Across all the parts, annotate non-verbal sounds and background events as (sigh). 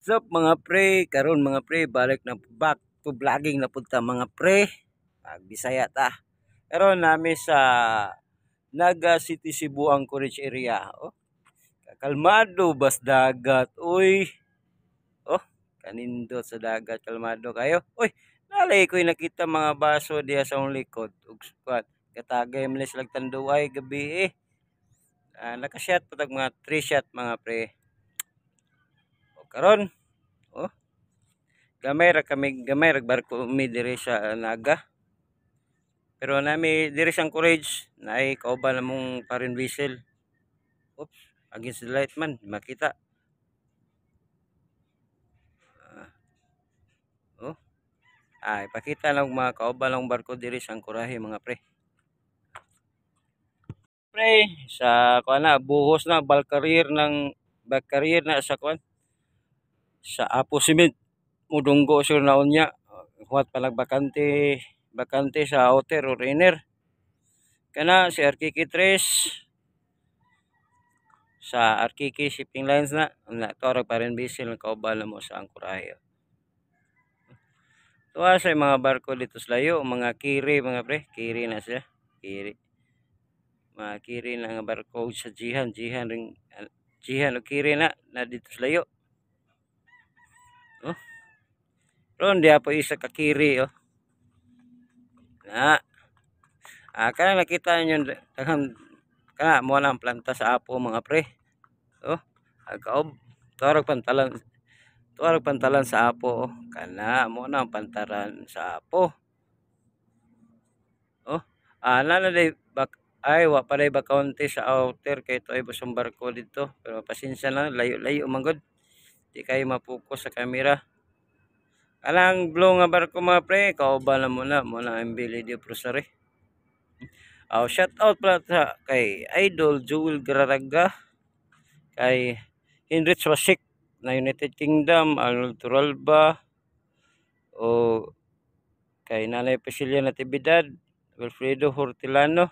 What's mga pre? Karon mga pre, balik na back to vlogging na punta mga pre. Pagbisaya ta. Karon nami sa Naga City Cebu ang Courage area. Oh. Kakalmado bas dagat. Uy. Oh, kanindot sa dagat kalmado kayo. Uy, nalay ko nakita mga baso diya sa likod. Ug squad. katagay mles lag tanduay gabi eh. Ah, nakashot patag mga 3 shot mga pre karon oh gamay ra kami gamay ra barko mi diri sa Naga pero nami diri sang courage na naay kauban namong parin whistle oops against the light man makita ah. oh ay pakita lang mga kauban lang barko diri sang kurahe mga pre pre sa kuan na buhos na balkarir ng balkarir na sa kuan sa Apo Cement mudunggo sir na unya huwat palag bakante bakante sa outer or inner kana si RKK 3 sa RKK shipping lines na na torag pa rin bisil ng kaubala mo sa angkurayo tuwa sa mga barko dito sa layo mga kiri mga pre kiri na sila kiri mga kiri na nga barko sa jihan jihan ring jihan o kiri na na dito sa layo Oh. Ron dia po isa ka kiri oh. Na. Ah, kana nakita niyo daghang kana mo lang planta sa apo mga pre. Oh, agkaob tuarog pantalan tuarog pantalan sa apo oh. Kana mo na pantaran sa apo. Oh, ah na day bak ay wa pa day sa outer kay to ay busong barko dito. Pero pasensya na layo-layo manggod. Di kayo mapokus sa camera. Alang blow nga barko mga pre, kaubala mo na, mo na ang Billy de Prosari. Oh, shout out pala sa kay Idol Jewel Graraga, kay Henry Swasik na United Kingdom, Arnold Turalba, o kay Nanay Pasilia Natividad, Wilfredo Hortilano.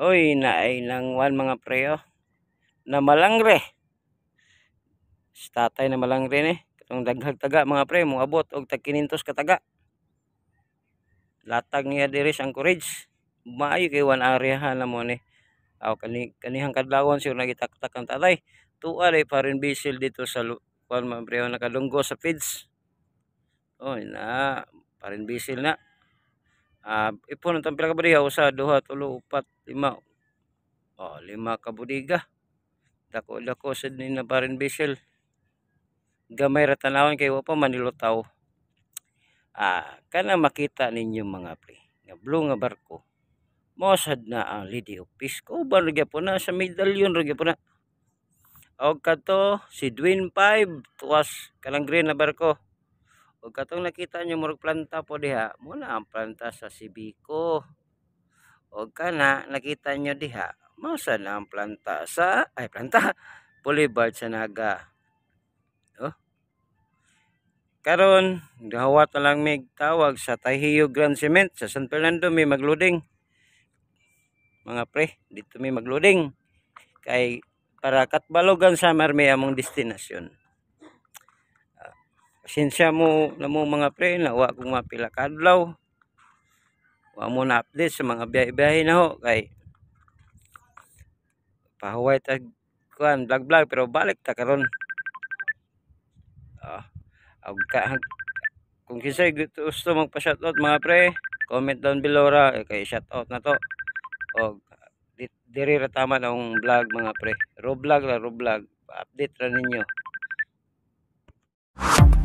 Oy, na ay nang wan mga pre, oh. Na malangre tatay na malang rin eh katong daghag taga mga pre mo abot og tag 500 ka taga latag niya diri ang courage maayo kay one area ha na mo ni aw kani kanihang kadlawon siyo nagitaktak ang tatay tuwa day pa rin bisil dito sa kuan man pre oh, nakalunggo sa feeds Oy na pa rin bisil na uh, ipon ang pila ka budiga usa duha tulo upat lima oh lima ka budiga dako dako sa ni na pa rin bisil gamay ra tanawon kay wa pa manilutaw ah kana makita ninyo mga pre nga blue nga barko mosad na ang Lady of Peace uban ra po na sa medallion ra po na ka to si Dwayne 5 tuwas kanang green na barko og katong nakita nyo murag planta po diha muna ang planta sa Sibico og kana nakita nyo diha mausa na ang planta sa ay planta (laughs) Boulevard sa Naga karon gahawat na lang mig tawag sa Tahiyo Grand Cement sa San Fernando may magloading mga pre dito may magloading kay para katbalogan summer may among destinasyon uh, pasensya mo na mo mga pre nawa kong mapila kadlaw wa mo na update sa mga biyahe-biyahe na ho kay pahuway tag kuan vlog vlog pero balik ta karon ah uh, Agka, kung kinsay gusto magpa-shoutout mga pre, comment down below ra eh, kay shoutout na to. Og diri ra tama na vlog mga pre. roblog ra, roblog Update ra ninyo.